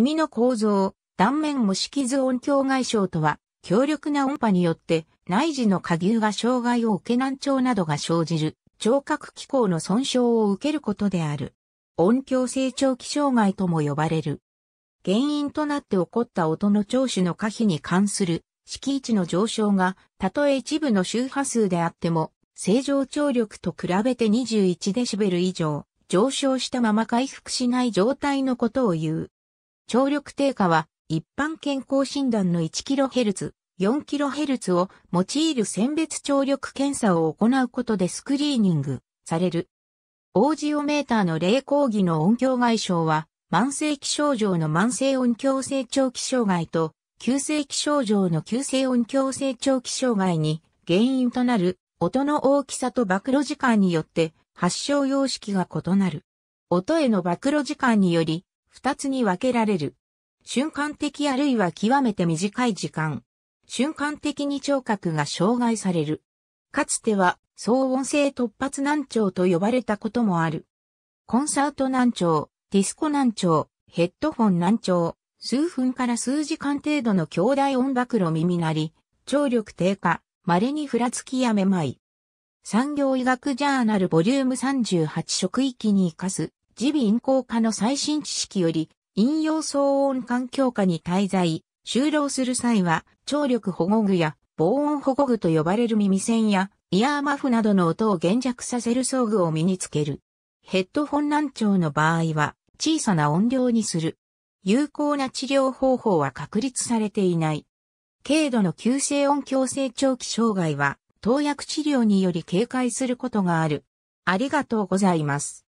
耳の構造、断面模式図音響外傷とは、強力な音波によって内耳の下牛が障害を受け難聴などが生じる聴覚機構の損傷を受けることである。音響成長期障害とも呼ばれる。原因となって起こった音の聴取の可否に関する敷地の上昇が、たとえ一部の周波数であっても、正常聴力と比べて21デシベル以上上昇したまま回復しない状態のことを言う。聴力低下は一般健康診断の 1kHz、4kHz を用いる選別聴力検査を行うことでスクリーニングされる。オージオメーターの霊講義の音響外傷は、慢性気象上の慢性音響成長気障害と、急性気象上の急性音響成長気障害に原因となる音の大きさと暴露時間によって発症様式が異なる。音への暴露時間により二つに分けられる。瞬間的あるいは極めて短い時間。瞬間的に聴覚が障害される。かつては、騒音性突発難聴と呼ばれたこともある。コンサート難聴、ディスコ難聴、ヘッドホン難聴、数分から数時間程度の兄弟音暴露耳鳴り、聴力低下、稀にふらつきやめまい。産業医学ジャーナルボリューム38職域に生かす耳鼻咽喉科の最新知識より、引用騒音環境下に滞在、就労する際は、聴力保護具や防音保護具と呼ばれる耳栓や、イヤーマフなどの音を減弱させる装具を身につける。ヘッドホン難聴の場合は、小さな音量にする。有効な治療方法は確立されていない。軽度の急性音響性長期障害は、投薬治療により警戒することがある。ありがとうございます。